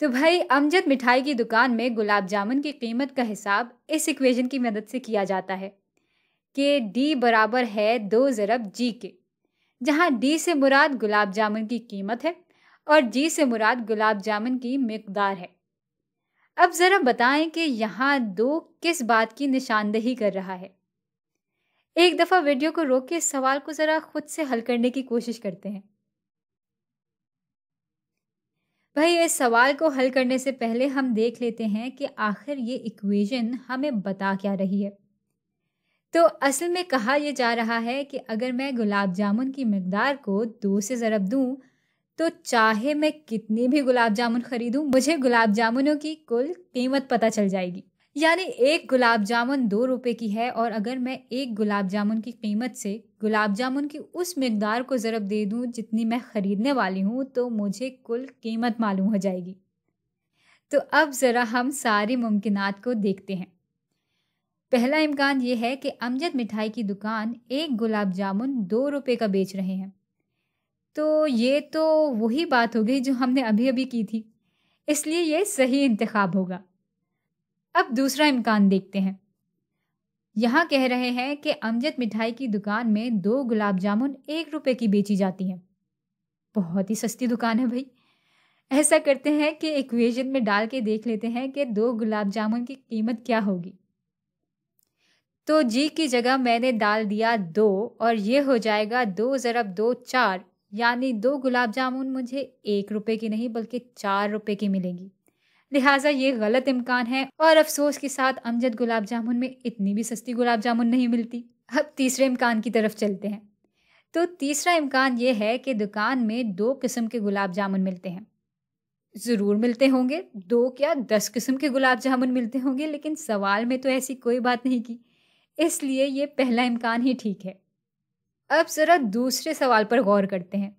तो भाई अमजद मिठाई की दुकान में गुलाब जामुन की कीमत का हिसाब इस इक्वेशन की मदद से किया जाता है कि डी बराबर है दो ज़रब जी के जहाँ डी से मुराद गुलाब जामुन की कीमत है और जी से मुराद गुलाब जामुन की मकदार है अब ज़रा बताएं कि यहाँ दो किस बात की निशानदेही कर रहा है एक दफ़ा वीडियो को रोक के इस सवाल को ज़रा खुद से हल करने की कोशिश करते हैं भाई इस सवाल को हल करने से पहले हम देख लेते हैं कि आखिर ये इक्वेशन हमें बता क्या रही है तो असल में कहा यह जा रहा है कि अगर मैं गुलाब जामुन की मकदार को दो से ज़रब दूँ तो चाहे मैं कितने भी गुलाब जामुन खरीदूं मुझे गुलाब जामुनों की कुल कीमत पता चल जाएगी यानी एक गुलाब जामुन दो रुपए की है और अगर मैं एक गुलाब जामुन की कीमत से गुलाब जामुन की उस मकदार को ज़रब दे दूँ जितनी मैं ख़रीदने वाली हूँ तो मुझे कुल कीमत मालूम हो जाएगी तो अब ज़रा हम सारी मुमकिन को देखते हैं पहला इम्कान ये है कि अमजद मिठाई की दुकान एक गुलाब जामुन दो रुपये का बेच रहे हैं तो ये तो वही बात हो गई जो हमने अभी अभी की थी इसलिए ये सही इंतखब होगा अब दूसरा इम्कान देखते हैं यहाँ कह रहे हैं कि अमजद मिठाई की दुकान में दो गुलाब जामुन एक रुपए की बेची जाती हैं बहुत ही सस्ती दुकान है भाई ऐसा करते हैं कि इक्वेशन में डाल के देख लेते हैं कि दो गुलाब जामुन की कीमत क्या होगी तो जी की जगह मैंने डाल दिया दो और ये हो जाएगा दो ज़रब दो चार यानी दो गुलाब जामुन मुझे एक रुपए की नहीं बल्कि चार रुपए की मिलेगी लिहाजा ये गलत इम्कान है और अफसोस के साथ अमजद गुलाब जामुन में इतनी भी सस्ती गुलाब जामुन नहीं मिलती अब तीसरे इम्कान की तरफ चलते हैं तो तीसरा इम्कान ये है कि दुकान में दो किस्म के गुलाब जामुन मिलते हैं ज़रूर मिलते होंगे दो क्या दस किस्म के गुलाब जामुन मिलते होंगे लेकिन सवाल में तो ऐसी कोई बात नहीं की इसलिए ये पहला इम्कान ही ठीक है अब ज़रा दूसरे सवाल पर गौर करते हैं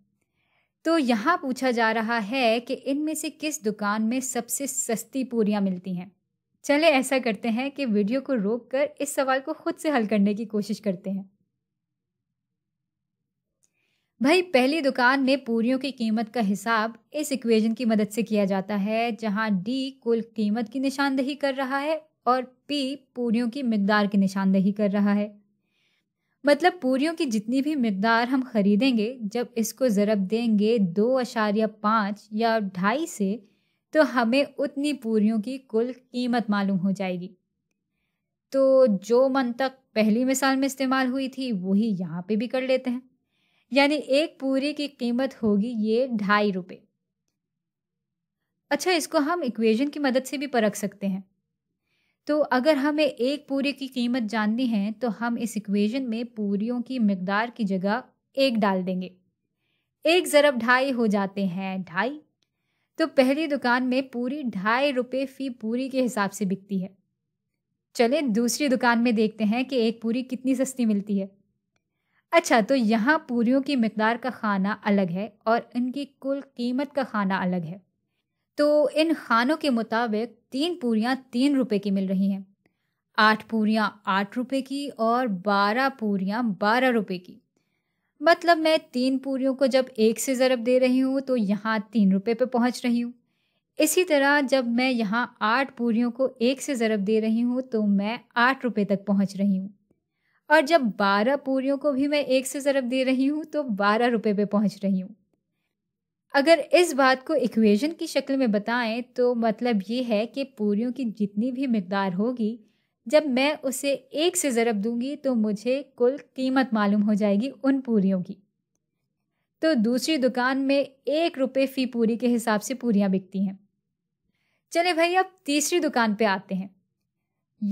तो यहाँ पूछा जा रहा है कि इनमें से किस दुकान में सबसे सस्ती पूरियाँ मिलती हैं चले ऐसा करते हैं कि वीडियो को रोक कर इस सवाल को खुद से हल करने की कोशिश करते हैं भाई पहली दुकान में पूरियों की कीमत का हिसाब इस इक्वेशन की मदद से किया जाता है जहां डी कुल कीमत की निशानदेही कर रहा है और पी पूरियों की मकदार की निशानदेही कर रहा है मतलब पूरियों की जितनी भी मकदार हम खरीदेंगे जब इसको ज़रब देंगे दो अशारिया पाँच या ढाई से तो हमें उतनी पूरियों की कुल कीमत मालूम हो जाएगी तो जो तक पहली मिसाल में इस्तेमाल हुई थी वही यहाँ पे भी कर लेते हैं यानी एक पूरी की कीमत होगी ये ढाई रुपये अच्छा इसको हम इक्वेशन की मदद से भी परख सकते हैं तो अगर हमें एक पूरे की कीमत जाननी है तो हम इस इक्वेशन में पूरियों की मकदार की जगह एक डाल देंगे एक ज़रब ढाई हो जाते हैं ढाई तो पहली दुकान में पूरी ढाई रुपये फ़ी पूरी के हिसाब से बिकती है चले दूसरी दुकान में देखते हैं कि एक पूरी कितनी सस्ती मिलती है अच्छा तो यहाँ पूरियों की मकदार का खाना अलग है और इनकी कुल कीमत का खाना अलग है तो इन खानों के मुताबिक तीन पूरियाँ तीन रुपए की मिल रही हैं आठ पूरियाँ आठ रुपए की और बारह पूरियाँ बारह रुपए की मतलब मैं तीन पूरियों को जब एक से ज़रब दे रही हूँ तो यहाँ तीन रुपये पे पहुँच रही हूँ इसी तरह जब मैं यहाँ आठ पूरियों को एक से ज़रब दे रही हूँ तो मैं आठ रुपये तक पहुँच रही हूँ और जब बारह पूरियों को भी मैं एक से ज़रब दे रही हूँ तो बारह रुपये पे पहुँच रही हूँ अगर इस बात को इक्वेशन की शक्ल में बताएं तो मतलब ये है कि पूरियों की जितनी भी मकदार होगी जब मैं उसे एक से ज़रब दूंगी तो मुझे कुल कीमत मालूम हो जाएगी उन पूरियों की तो दूसरी दुकान में एक रुपये फ़ी पूरी के हिसाब से पूरियाँ बिकती हैं चले भाई अब तीसरी दुकान पे आते हैं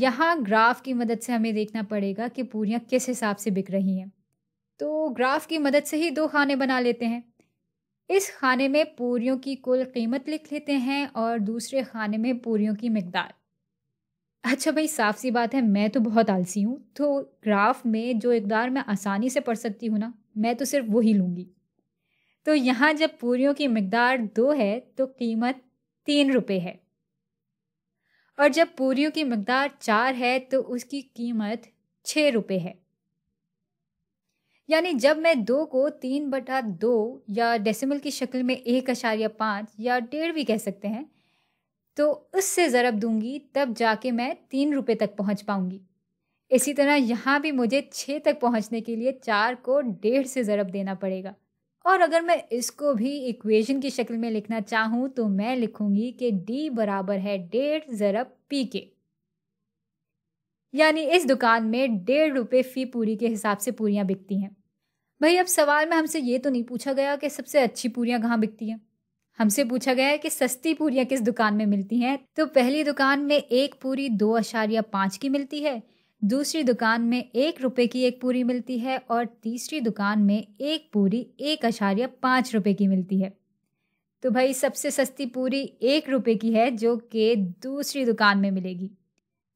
यहाँ ग्राफ की मदद से हमें देखना पड़ेगा कि पूरियाँ किस हिसाब से बिक रही हैं तो ग्राफ की मदद से ही दो खाने बना लेते हैं इस खाने में पूरियों की कुल कीमत लिख लेते हैं और दूसरे खाने में पूरियों की मकदार अच्छा भाई साफ सी बात है मैं तो बहुत आलसी हूँ तो ग्राफ में जो इकदार मैं आसानी से पढ़ सकती हूँ ना मैं तो सिर्फ वही लूँगी तो यहाँ जब पूरियों की मकदार दो है तो कीमत तीन रुपये है और जब पूरियों की मकदार चार है तो उसकी कीमत छः रुपये है यानी जब मैं दो को तीन बटा दो या डेसिमल की शक्ल में एक अशार्य पाँच या डेढ़ भी कह सकते हैं तो उससे ज़रब दूंगी तब जाके मैं तीन रुपये तक पहुंच पाऊंगी इसी तरह यहाँ भी मुझे छः तक पहुँचने के लिए चार को डेढ़ से ज़रब देना पड़ेगा और अगर मैं इसको भी इक्वेशन की शक्ल में लिखना चाहूँ तो मैं लिखूँगी कि डी बराबर है डेढ़ ज़रब पी के यानी इस दुकान में डेढ़ रुपये फ़ी पूरी के हिसाब से पूरियाँ बिकती हैं भाई अब सवाल में हमसे ये तो नहीं पूछा गया कि सबसे अच्छी पूरियाँ कहाँ बिकती हैं हमसे पूछा गया है कि सस्ती पूरियाँ किस दुकान में मिलती हैं तो पहली दुकान में एक पूरी दो अशारिया पाँच की मिलती है दूसरी दुकान में एक रुपये की एक पूरी मिलती है और तीसरी दुकान में एक पूरी एक अशारिया पाँच रुपये की मिलती है तो भाई सबसे सस्ती पूरी एक रुपये की है जो कि दूसरी दुकान में मिलेगी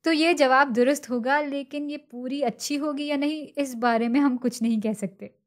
तो ये जवाब दुरुस्त होगा लेकिन ये पूरी अच्छी होगी या नहीं इस बारे में हम कुछ नहीं कह सकते